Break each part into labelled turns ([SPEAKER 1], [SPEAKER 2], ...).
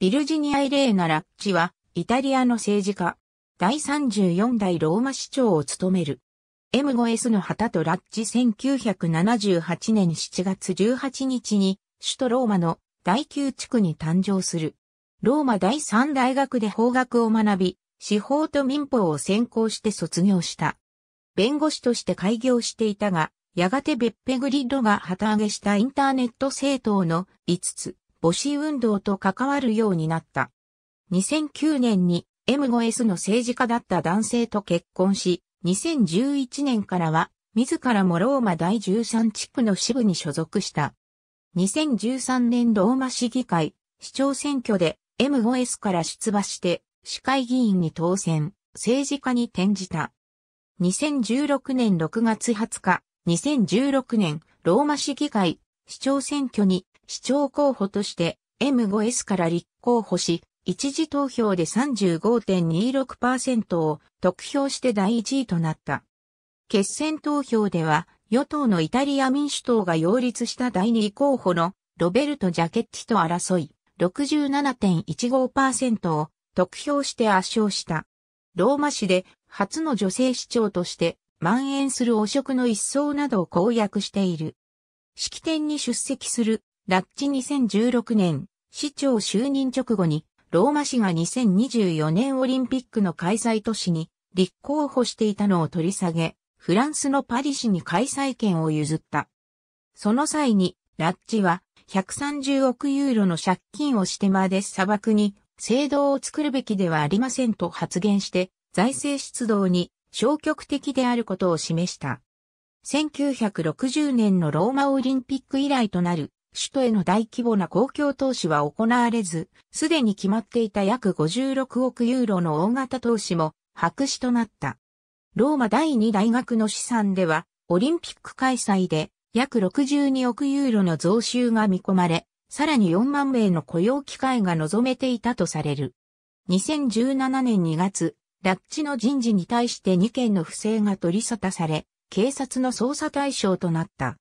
[SPEAKER 1] ビルジニア・イレーナ・ラッチは、イタリアの政治家。第34代ローマ市長を務める。M5S の旗とラッチ1978年7月18日に、首都ローマの第9地区に誕生する。ローマ第3大学で法学を学び、司法と民法を専攻して卒業した。弁護士として開業していたが、やがてベッペグリッドが旗揚げしたインターネット政党の5つ母子運動と関わるようになった。2009年に M5S の政治家だった男性と結婚し、2011年からは、自らもローマ第13地区の支部に所属した。2013年ローマ市議会、市長選挙で M5S から出馬して、市会議員に当選、政治家に転じた。2016年6月20日、2016年ローマ市議会、市長選挙に市長候補として M5S から立候補し、一次投票で35.26%を得票して第1位となった。決選投票では、与党のイタリア民主党が擁立した第2位候補のロベルト・ジャケッティと争い、67.15%を得票して圧勝した。ローマ市で初の女性市長として蔓延する汚職の一掃などを公約している。式典に出席するラッチ2016年、市長就任直後に、ローマ市が2024年オリンピックの開催都市に立候補していたのを取り下げ、フランスのパリ市に開催権を譲った。その際に、ラッチは130億ユーロの借金をしてまで砂漠に制度を作るべきではありませんと発言して、財政出動に消極的であることを示した。1960年のローマオリンピック以来となる首都への大規模な公共投資は行われず、すでに決まっていた約56億ユーロの大型投資も白紙となった。ローマ第二大学の資産では、オリンピック開催で約62億ユーロの増収が見込まれ、さらに4万名の雇用機会が望めていたとされる。2017年2月、ラッチの人事に対して2件の不正が取り沙汰され、警察の捜査対象となった。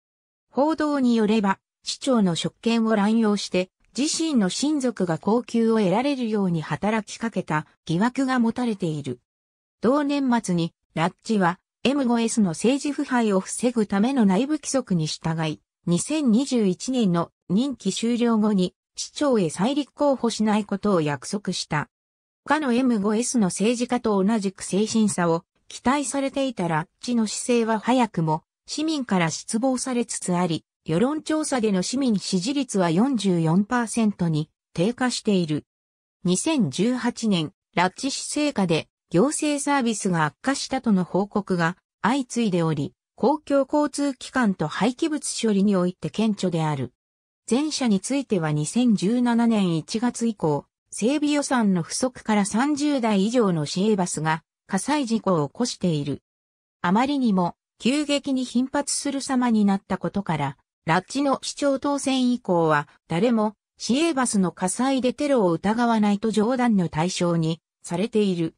[SPEAKER 1] 報道によれば、市長の職権を乱用して、自身の親族が高級を得られるように働きかけた疑惑が持たれている。同年末に、ラッチは M5S の政治腐敗を防ぐための内部規則に従い、2021年の任期終了後に市長へ再立候補しないことを約束した。他の M5S の政治家と同じく精神差を期待されていたラッチの姿勢は早くも市民から失望されつつあり、世論調査での市民支持率は44%に低下している。2018年、ラッチ市果で行政サービスが悪化したとの報告が相次いでおり、公共交通機関と廃棄物処理において顕著である。前者については2017年1月以降、整備予算の不足から30台以上の市営バスが火災事故を起こしている。あまりにも急激に頻発する様になったことから、ラッチの市長当選以降は、誰も、市営バスの火災でテロを疑わないと冗談の対象にされている。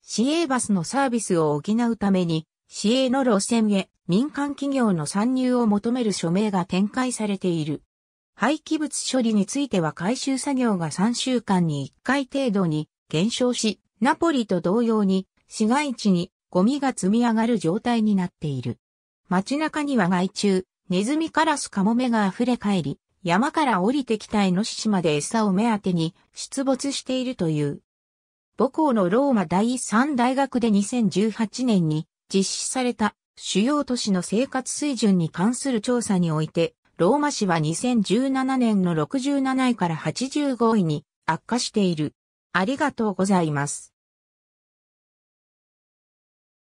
[SPEAKER 1] 市営バスのサービスを補うために、市営の路線へ民間企業の参入を求める署名が展開されている。廃棄物処理については回収作業が3週間に1回程度に減少し、ナポリと同様に市街地にゴミが積み上がる状態になっている。街中には害虫、ネズミカラスカモメが溢れ返り、山から降りてきたイノシシまで餌を目当てに出没しているという。母校のローマ第3大学で2018年に実施された主要都市の生活水準に関する調査において、ローマ市は2017年の67位から85位に悪化している。ありがとうございます。